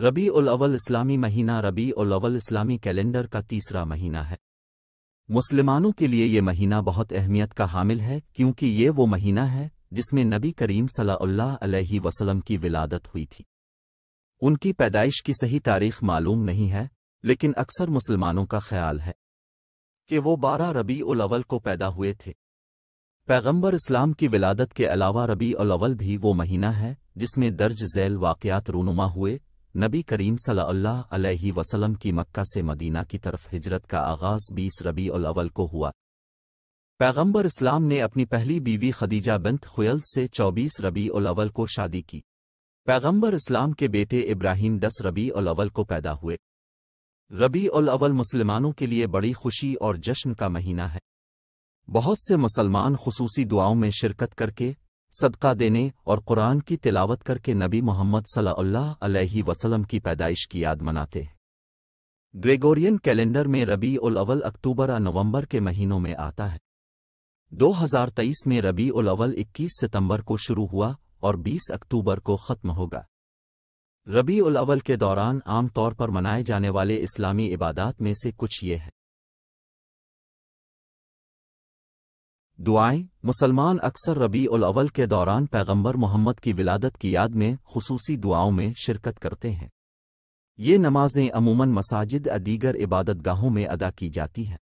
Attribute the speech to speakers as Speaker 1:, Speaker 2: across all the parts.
Speaker 1: रबी उल अवल इस्लामी महीना रबी उल अवल इस्लामी कैलेंडर का तीसरा महीना है मुसलमानों के लिए ये महीना बहुत अहमियत का हामिल है क्योंकि ये वो महीना है जिसमें नबी करीम अलैहि वसल्लम की विलादत हुई थी उनकी पैदाइश की सही तारीख मालूम नहीं है लेकिन अक्सर मुसलमानों का ख्याल है कि वो बारह रबी उल अवल को पैदा हुए थे पैगंबर इस्लाम की विलादत के अलावा रबी अव्वल भी वो महीना है जिसमें दर्ज झैल वाक़ात रूनुमा हुए नबी करीम अलैहि वसल्लम की मक्का से मदीना की तरफ हिजरत का आगाज 20 रबी अवल को हुआ पैगंबर इस्लाम ने अपनी पहली बीवी खदीजा बंत खुयल से 24 रबी अवल को शादी की पैगंबर इस्लाम के बेटे इब्राहिम 10 रबी अवल को पैदा हुए रबी अवल मुसलमानों के लिए बड़ी खुशी और जश्न का महीना है बहुत से मुसलमान खसूसी दुआओं में शिरकत करके सदका देने और कुरान की तिलावत करके नबी मोहम्मद सल्लल्लाहु अलैहि वसल्लम की पैदाइश की याद मनाते ग्रेगोरियन कैलेंडर में रबी उल अवल अक्टूबर और नवंबर के महीनों में आता है 2023 में रबी उल अवल 21 सितंबर को शुरू हुआ और 20 अक्टूबर को ख़त्म होगा रबी उल अवल के दौरान आमतौर पर मनाए जाने वाले इस्लामी इबादात में से कुछ ये है दुआएं मुसलमान अक्सर रबी उल अव्वल के दौरान पैगंबर मोहम्मद की विलादत की याद में खसूसी दुआओं में शिरकत करते हैं ये नमाजें अमूमन मसाजिद या दीगर इबादतगाहों में अदा की जाती हैं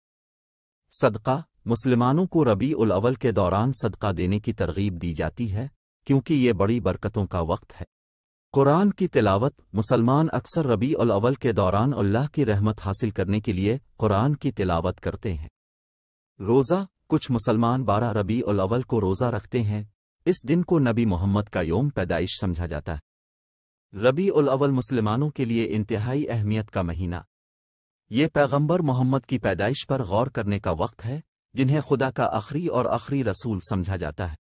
Speaker 1: सदका मुसलमानों को रबी उल अव्वल के दौरान सदका देने की तरगीब दी जाती है क्योंकि ये बड़ी बरकतों का वक्त है कुरान की तिलावत मुसलमान अक्सर रबी उल अव्वल के दौरान अल्लाह की रहमत हासिल करने के लिए कुरान की तिलावत करते हैं रोज़ा कुछ मुसलमान बारह रबी और अव्वल को रोज़ा रखते हैं इस दिन को नबी मोहम्मद का योम पैदाइश समझा जाता है रबी उल अव्वल मुसलमानों के लिए इंतहाई अहमियत का महीना ये पैगंबर मोहम्मद की पैदाइश पर गौर करने का वक्त है जिन्हें खुदा का आखिरी और आखिरी रसूल समझा जाता है